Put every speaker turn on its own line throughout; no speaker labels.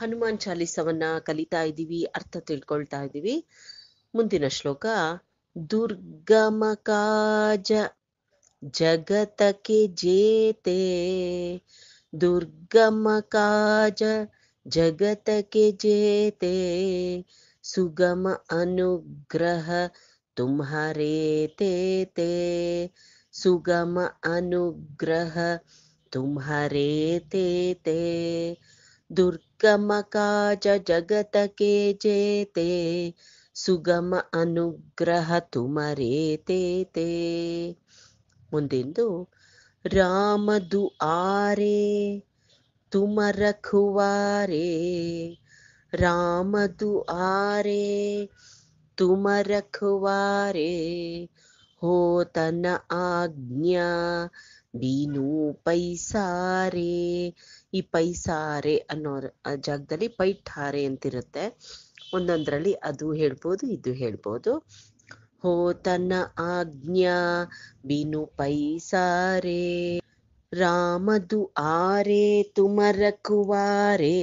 ಹನುಮಾನ್ ಚಾಲಿಸವನ್ನ ಕಲಿತಾ ಇದ್ದೀವಿ ಅರ್ಥ ತಿಳ್ಕೊಳ್ತಾ ಇದ್ದೀವಿ ಮುಂದಿನ ಶ್ಲೋಕ ದುರ್ಗಮ ಕಾಜ ಜಗತಕ್ಕೆ ಜೇತೆ ದುರ್ಗಮ ಕಾಜ ಜಗತಕ್ಕೆ ಜೇತೆ ಸುಗಮ ಅನುಗ್ರಹ तुम्हारे ಸುಗಮ ಅನುಗ್ರಹ దుర్గమకాజ జగతకే చేతే ಸುಗಮ ಅನುಗ್ರಹ ತುಮರೇತೇತೆ ಮುಂದಿಂದು ರಾಮದು ಆರೆ ತುಮರ ಖುವಾರೆ ರಾಮದು ಆರೆ ತುಮರ ಖುವಾರೆ ಹೋತನ ಆಜ್ಞಾ ಬೀನು ಪೈಸಾರೆ ಈ ಪೈಸಾರೆ ಅನ್ನೋ ಜಾಗದಲ್ಲಿ ಪೈಠಾರೆ ಅಂತಿರುತ್ತೆ ಒಂದೊಂದ್ರಲ್ಲಿ ಅದು ಹೇಳ್ಬೋದು ಇದು ಹೇಳ್ಬೋದು ಹೋತನ ಆಜ್ಞಾ ಬಿನು ಪೈಸಾರೆ ರಾಮದು ಆರೆ ತುಮರ ಕುವಾರೆ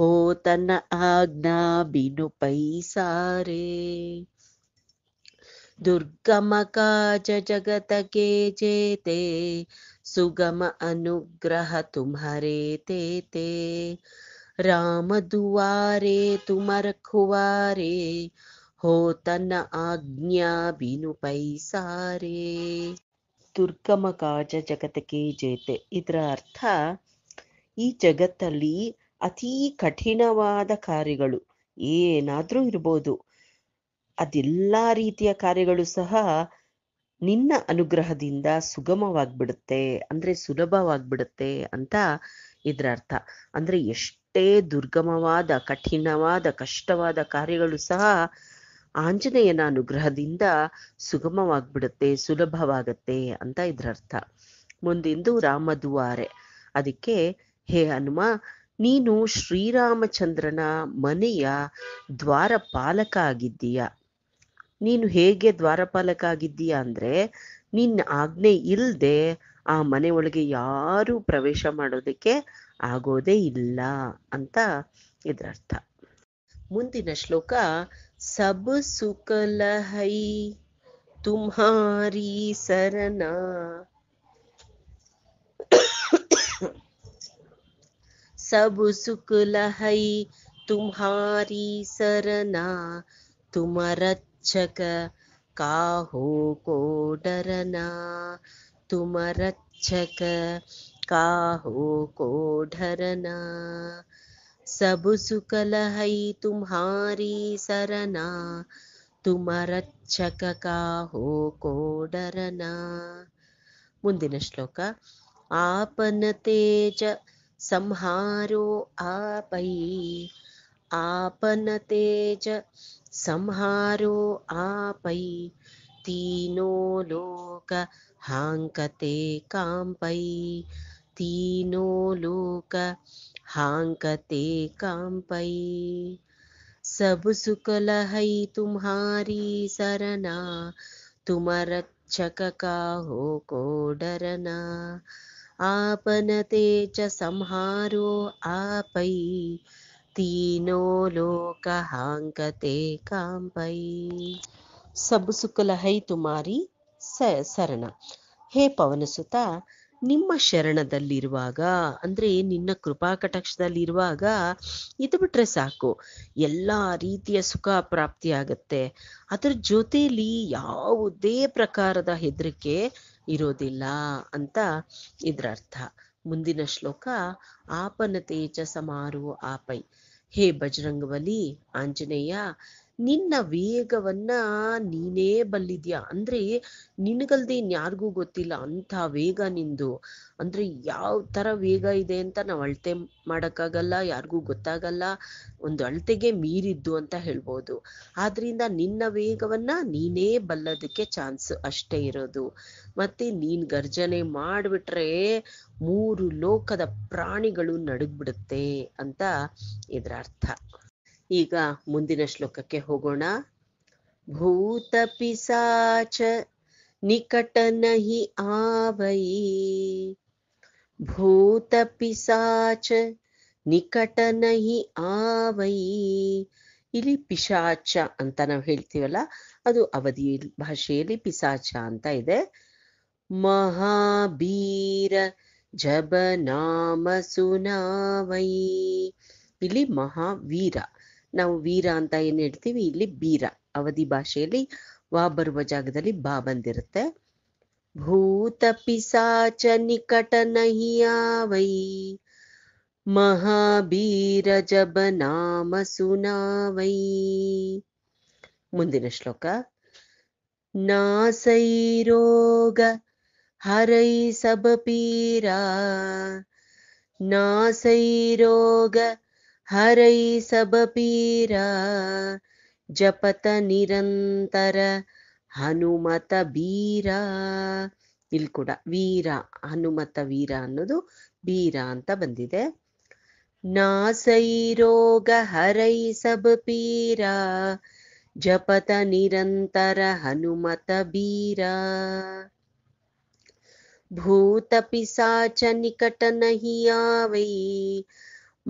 ಹೋತನ ಆಜ್ಞಾ ಬಿನು ಪೈಸಾರೆ ದುರ್ಗಮ ಕಾಜ ಜಗತಕೆ ಜೇತೆ ಸುಗಮ ಅನುಗ್ರಹ तुम्हारे ತೇತೆ ರಾಮ ದುವಾರೇ ತುಮರ ಖುವಾರೆ ಹೋ ತನ್ನ ಆಜ್ಞಾ ಬಿನು ಪೈಸಾರೆ ದುರ್ಗಮ ಕಾಜ ಜಗತ್ತಿಗೆ ಜೇತೆ ಇದರ ಅರ್ಥ ಈ ಜಗತ್ತಲ್ಲಿ ಅತೀ ಕಠಿಣವಾದ ಕಾರ್ಯಗಳು ಏನಾದರೂ ಇರ್ಬೋದು ಅದೆಲ್ಲ ರೀತಿಯ ಕಾರ್ಯಗಳು ಸಹ ನಿನ್ನ ಅನುಗ್ರಹದಿಂದ ಸುಗಮವಾಗ್ಬಿಡುತ್ತೆ ಅಂದ್ರೆ ಸುಲಭವಾಗ್ಬಿಡುತ್ತೆ ಅಂತ ಇದರ ಅರ್ಥ ಅಂದ್ರೆ ಎಷ್ಟೇ ದುರ್ಗಮವಾದ ಕಠಿಣವಾದ ಕಷ್ಟವಾದ ಕಾರ್ಯಗಳು ಸಹ ಆಂಜನೇಯನ ಅನುಗ್ರಹದಿಂದ ಸುಗಮವಾಗ್ಬಿಡುತ್ತೆ ಸುಲಭವಾಗತ್ತೆ ಅಂತ ಇದ್ರರ್ಥ ಅರ್ಥ ಮುಂದಿಂದು ರಾಮದುವಾರೆ ಅದಕ್ಕೆ ಹೇ ಹನುಮ ನೀನು ಶ್ರೀರಾಮಚಂದ್ರನ ಮನೆಯ ದ್ವಾರಪಾಲಕ ಆಗಿದ್ದೀಯಾ ನೀನು ಹೇಗೆ ದ್ವಾರಪಾಲಕ ಆಗಿದ್ದೀಯಾ ಅಂದ್ರೆ ನಿನ್ನ ಆಜ್ಞೆ ಇಲ್ಲದೆ ಆ ಮನೆ ಒಳಗೆ ಯಾರು ಪ್ರವೇಶ ಮಾಡೋದಕ್ಕೆ ಆಗೋದೇ ಇಲ್ಲ ಅಂತ ಇದ್ರರ್ಥ ಮುಂದಿನ ಶ್ಲೋಕ ಸಬ್ ಸುಕಲಹೈ ತುಮ್ಹಾರಿ ಸರನ ಸಬ್ ಸುಕಲಹೈ ತುಮ್ಹಾರಿ ಸರನ ತುಮರತ್ रक्षक काहो को डरना तुम रक्षक काहो को डरना सब सुख लहई तुम्हारी सरना तुम ರಕ್ಷಕ ಕಾಹೋ ಕೋಡರನ ಮುಂದಿನ ಶ್ಲೋಕ ಆಪನ ತೇಜ ಸಂಹಾರೋ ಆಪೈ आपन तेज संहारो आपै तीनो लोक हांकते कांपई तीनो लोक हांकते कांपई सब सुकलहै तुम्हारी सरना तुम रक्षक का हो को डरना आपन तेज संहारो आपै ತೀನೋ ಕಾಂಪೈ ಸಬ್ಬು ಸುಕ್ಕಲ ಹೈ ತುಮಾರಿ ಸ ಸರಣ ಹೇ ಪವನಸುತ ನಿಮ್ಮ ಶರಣದಲ್ಲಿರುವಾಗ ಅಂದ್ರೆ ನಿನ್ನ ಕೃಪಾ ಕಟಾಕ್ಷದಲ್ಲಿರುವಾಗ ಇದು ಬಿಟ್ರೆ ಸಾಕು ಎಲ್ಲ ರೀತಿಯ ಸುಖ ಪ್ರಾಪ್ತಿಯಾಗತ್ತೆ ಅದ್ರ ಜೊತೆಯಲ್ಲಿ ಯಾವುದೇ ಪ್ರಕಾರದ ಹೆದರಿಕೆ ಇರೋದಿಲ್ಲ ಅಂತ ಅರ್ಥ ಮುಂದಿನ ಶ್ಲೋಕ ಆಪನತೇಚ ಸಮಾರೋ ಆಪೈ ಹೇ ಬಜರಂಗಬಲಿ ಆಂಜನೇಯ ನಿನ್ನ ವೇಗವನ್ನ ನೀನೇ ಬಲ್ಲಿದ್ಯಾ ಅಂದ್ರೆ ನಿನಗಲ್ದೆ ಯಾರಿಗೂ ಗೊತ್ತಿಲ್ಲ ಅಂತ ವೇಗ ನಿಂದು ಅಂದ್ರೆ ಯಾವ ತರ ವೇಗ ಇದೆ ಅಂತ ನಾವು ಅಳತೆ ಮಾಡಕ್ಕಾಗಲ್ಲ ಯಾರಿಗೂ ಗೊತ್ತಾಗಲ್ಲ ಒಂದು ಅಳತೆಗೆ ಮೀರಿದ್ದು ಅಂತ ಹೇಳ್ಬೋದು ಆದ್ರಿಂದ ನಿನ್ನ ವೇಗವನ್ನ ನೀನೇ ಬಲ್ಲದಕ್ಕೆ ಚಾನ್ಸ್ ಅಷ್ಟೇ ಇರೋದು ಮತ್ತೆ ನೀನ್ ಗರ್ಜನೆ ಮಾಡ್ಬಿಟ್ರೆ ಮೂರು ಲೋಕದ ಪ್ರಾಣಿಗಳು ನಡುಗ್ಬಿಡುತ್ತೆ ಅಂತ ಇದ್ರ ಅರ್ಥ ಈಗ ಮುಂದಿನ ಶ್ಲೋಕಕ್ಕೆ ಹೋಗೋಣ ಭೂತ ಪಿಸಾಚ ನಿಕಟ ನಹಿ ಆವಯಿ ಭೂತ ಪಿಸಾಚ ನಿಕಟ ನಹಿ ಆವಯಿ ಇಲ್ಲಿ ಪಿಶಾಚ ಅಂತ ನಾವು ಹೇಳ್ತೀವಲ್ಲ ಅದು ಅವಧಿ ಭಾಷೆಯಲ್ಲಿ ಪಿಸಾಚ ಅಂತ ಇದೆ ಮಹಾಬೀರ ಜಬ ನಾಮ ಸುನಾವಯಿ ಇಲ್ಲಿ ಮಹಾವೀರ ನಾವು ವೀರ ಅಂತ ಏನ್ ಹೇಳ್ತೀವಿ ಇಲ್ಲಿ ಬೀರ ಅವಧಿ ಭಾಷೆಯಲ್ಲಿ ವಾ ಬರುವ ಜಾಗದಲ್ಲಿ ಬಾ ಬಂದಿರುತ್ತೆ ಭೂತ ಪಿಸಾಚ ನಿಕಟ ನಹಿಯಾವೈ ಮಹಾಬೀರ ಜಬ ನಾಮ ಸುನಾವೈ ಮುಂದಿನ ಶ್ಲೋಕ ನಾಸೈರೋಗ ಹರೈ ಸಬ ಪೀರ ನಾಸೈರೋಗ ಹರೈಸಬ सबबीरा ಜಪತ ನಿರಂತರ ಹನುಮತ ಬೀರ ಇಲ್ಲಿ ಕೂಡ ವೀರ ಹನುಮತ ವೀರ ಅನ್ನೋದು ಬೀರ ಅಂತ ಬಂದಿದೆ ನಾಸೈ ರೋಗ ಹರೈ ಸಬ ಪೀರ ಜಪತ ನಿರಂತರ ಹನುಮತ ಬೀರ ಭೂತ ಪಿಸಾಚ ನಿಕಟ ನಹಿಯಾವೈ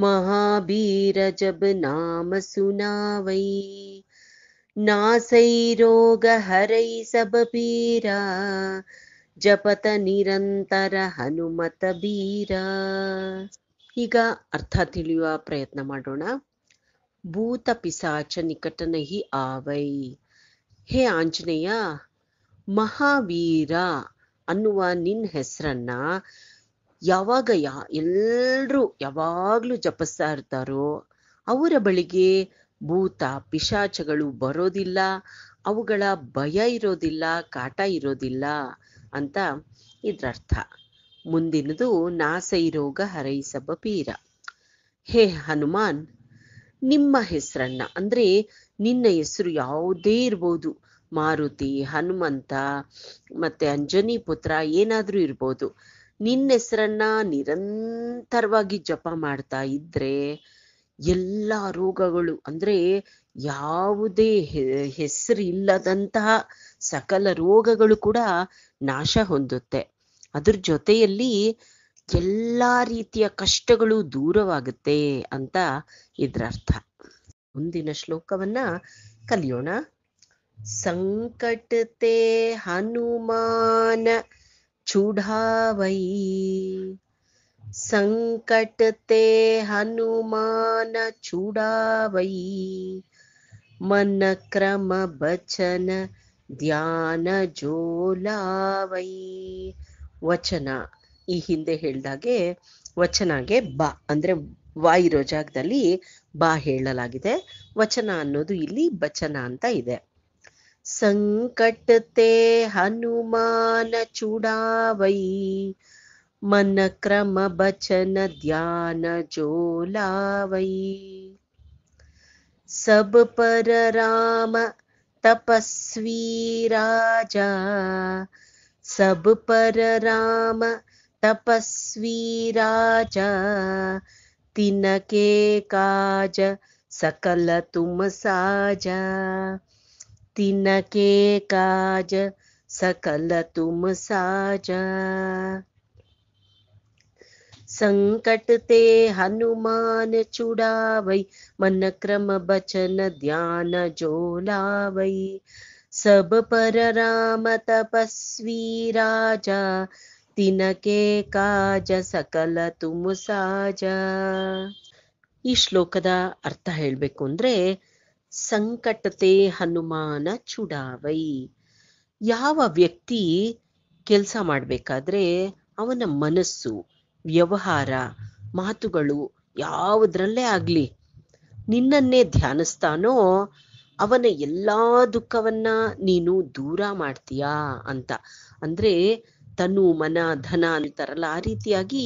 ಮಹಾಬೀರ ಜಬ ನಾಮ ಸುನಾವೈ ನಾಸೈ ರೋಗ ಹರೈ सब ಜಪತ ನಿರಂತರ ಹನುಮತ ಬೀರ ಈಗ ಅರ್ಥ ತಿಳಿಯುವ ಪ್ರಯತ್ನ ಮಾಡೋಣ ಭೂತ ಪಿಸಾಚ ನಿಕಟನ ಹಿ ಆವೈ ಹೇ ಆಂಜನೇಯ ಮಹಾವೀರ ಅನ್ನುವ ನಿನ್ ಹೆಸರನ್ನ ಯಾವಾಗ ಯಾ ಎಲ್ರು ಯಾವಾಗ್ಲೂ ಜಪಿಸ್ತಾ ಇರ್ತಾರೋ ಅವರ ಬಳಿಗೆ ಭೂತ ಪಿಶಾಚಗಳು ಬರೋದಿಲ್ಲ ಅವುಗಳ ಭಯ ಇರೋದಿಲ್ಲ ಕಾಟ ಇರೋದಿಲ್ಲ ಅಂತ ಇದ್ರರ್ಥ ಮುಂದಿನದು ನಾಸೈ ರೋಗ ಹರೈಸಬ ಪೀರ ಹೇ ಹನುಮಾನ್ ನಿಮ್ಮ ಹೆಸರನ್ನ ಅಂದ್ರೆ ನಿನ್ನ ಹೆಸರು ಯಾವುದೇ ಇರ್ಬೋದು ಮಾರುತಿ ಹನುಮಂತ ಮತ್ತೆ ಅಂಜನಿ ಪುತ್ರ ಏನಾದ್ರೂ ಇರ್ಬೋದು ನಿನ್ನ ಹೆಸರನ್ನ ನಿರಂತರವಾಗಿ ಜಪ ಮಾಡ್ತಾ ಇದ್ರೆ ಎಲ್ಲ ರೋಗಗಳು ಅಂದ್ರೆ ಯಾವುದೇ ಹೆಸರಿಲ್ಲದಂತಹ ಸಕಲ ರೋಗಗಳು ಕೂಡ ನಾಶ ಹೊಂದುತ್ತೆ ಅದ್ರ ಜೊತೆಯಲ್ಲಿ ಎಲ್ಲಾ ರೀತಿಯ ಕಷ್ಟಗಳು ದೂರವಾಗುತ್ತೆ ಅಂತ ಇದ್ರರ್ಥ ಮುಂದಿನ ಶ್ಲೋಕವನ್ನ ಕಲಿಯೋಣ ಸಂಕಟತೆ ಹನುಮಾನ ಚೂಡಾವೈ ಸಂಕಟತೆ ಹನುಮಾನ ಚೂಡಾವೈ ಮನ ಕ್ರಮ ಬಚನ ಧ್ಯಾನ ಜೋಲಾವೈ ವಚನ ಈ ಹಿಂದೆ ಹೇಳಿದಾಗೆ ವಚನಗೆ ಬಾ ಅಂದ್ರೆ ವಾಯಿರೋ ಜಾಗದಲ್ಲಿ ಬಾ ಹೇಳಲಾಗಿದೆ ವಚನ ಅನ್ನೋದು ಇಲ್ಲಿ ಬಚನ ಅಂತ ಇದೆ सङ्कटते हनुमान चुडावै, मन क्रम ध्यान जोलावै, सब पर राम तपस्वी राजा सब पर राम तपस्वी राजा तिनके काज सकल तुम साजा, तिनके काज सकल तुम साजा संकट ते हनुमान छुड़ावई मन क्रम बचन ध्यान जो सब पर राम तपस्वी राजा तिनके काज सकल तुम ಸಾಜ ಈ ಶ್ಲೋಕದ ಅರ್ಥ ಹೇಳಬೇಕು ಅಂದ್ರೆ ಸಂಕಟತೆ ಹನುಮಾನ ಚುಡಾವೈ ಯಾವ ವ್ಯಕ್ತಿ ಕೆಲಸ ಮಾಡಬೇಕಾದ್ರೆ ಅವನ ಮನಸ್ಸು ವ್ಯವಹಾರ ಮಾತುಗಳು ಯಾವುದ್ರಲ್ಲೇ ಆಗ್ಲಿ ನಿನ್ನನ್ನೇ ಧ್ಯಾನಿಸ್ತಾನೋ ಅವನ ಎಲ್ಲಾ ದುಃಖವನ್ನ ನೀನು ದೂರ ಮಾಡ್ತೀಯಾ ಅಂತ ಅಂದ್ರೆ ತನು ಮನ ಧನ ಅಂತಾರಲ್ಲ ಆ ರೀತಿಯಾಗಿ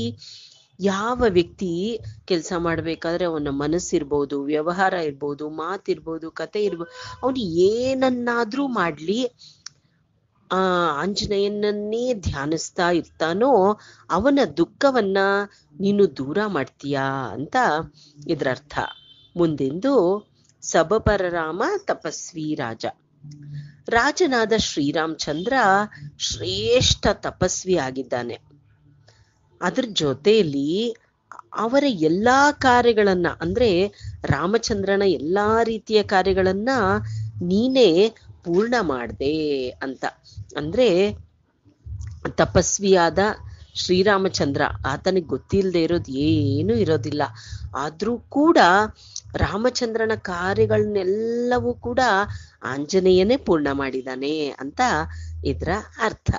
ಯಾವ ವ್ಯಕ್ತಿ ಕೆಲಸ ಮಾಡ್ಬೇಕಾದ್ರೆ ಅವನ ಮನಸ್ಸಿರ್ಬೋದು ವ್ಯವಹಾರ ಇರ್ಬೋದು ಮಾತಿರ್ಬೋದು ಕತೆ ಇರ್ಬೋದು ಅವನು ಏನನ್ನಾದ್ರೂ ಮಾಡ್ಲಿ ಆ ಆಂಜನೇಯನನ್ನೇ ಧ್ಯಾನಿಸ್ತಾ ಇರ್ತಾನೋ ಅವನ ದುಃಖವನ್ನ ನೀನು ದೂರ ಮಾಡ್ತೀಯಾ ಅಂತ ಇದ್ರರ್ಥ ಮುಂದೆಂದು ಸಬಪರರಾಮ ತಪಸ್ವಿ ರಾಜ ರಾಜನಾದ ಶ್ರೀರಾಮಚಂದ್ರ ಶ್ರೇಷ್ಠ ತಪಸ್ವಿ ಆಗಿದ್ದಾನೆ ಅದ್ರ ಜೊತೆಯಲ್ಲಿ ಅವರ ಎಲ್ಲಾ ಕಾರ್ಯಗಳನ್ನ ಅಂದ್ರೆ ರಾಮಚಂದ್ರನ ಎಲ್ಲಾ ರೀತಿಯ ಕಾರ್ಯಗಳನ್ನ ನೀನೇ ಪೂರ್ಣ ಮಾಡ್ದೆ ಅಂತ ಅಂದ್ರೆ ತಪಸ್ವಿಯಾದ ಶ್ರೀರಾಮಚಂದ್ರ ಆತನಿಗೆ ಗೊತ್ತಿಲ್ಲದೆ ಇರೋದು ಏನು ಇರೋದಿಲ್ಲ ಆದ್ರೂ ಕೂಡ ರಾಮಚಂದ್ರನ ಕಾರ್ಯಗಳನ್ನೆಲ್ಲವೂ ಕೂಡ ಆಂಜನೇಯನೇ ಪೂರ್ಣ ಮಾಡಿದಾನೆ ಅಂತ ಇದ್ರ ಅರ್ಥ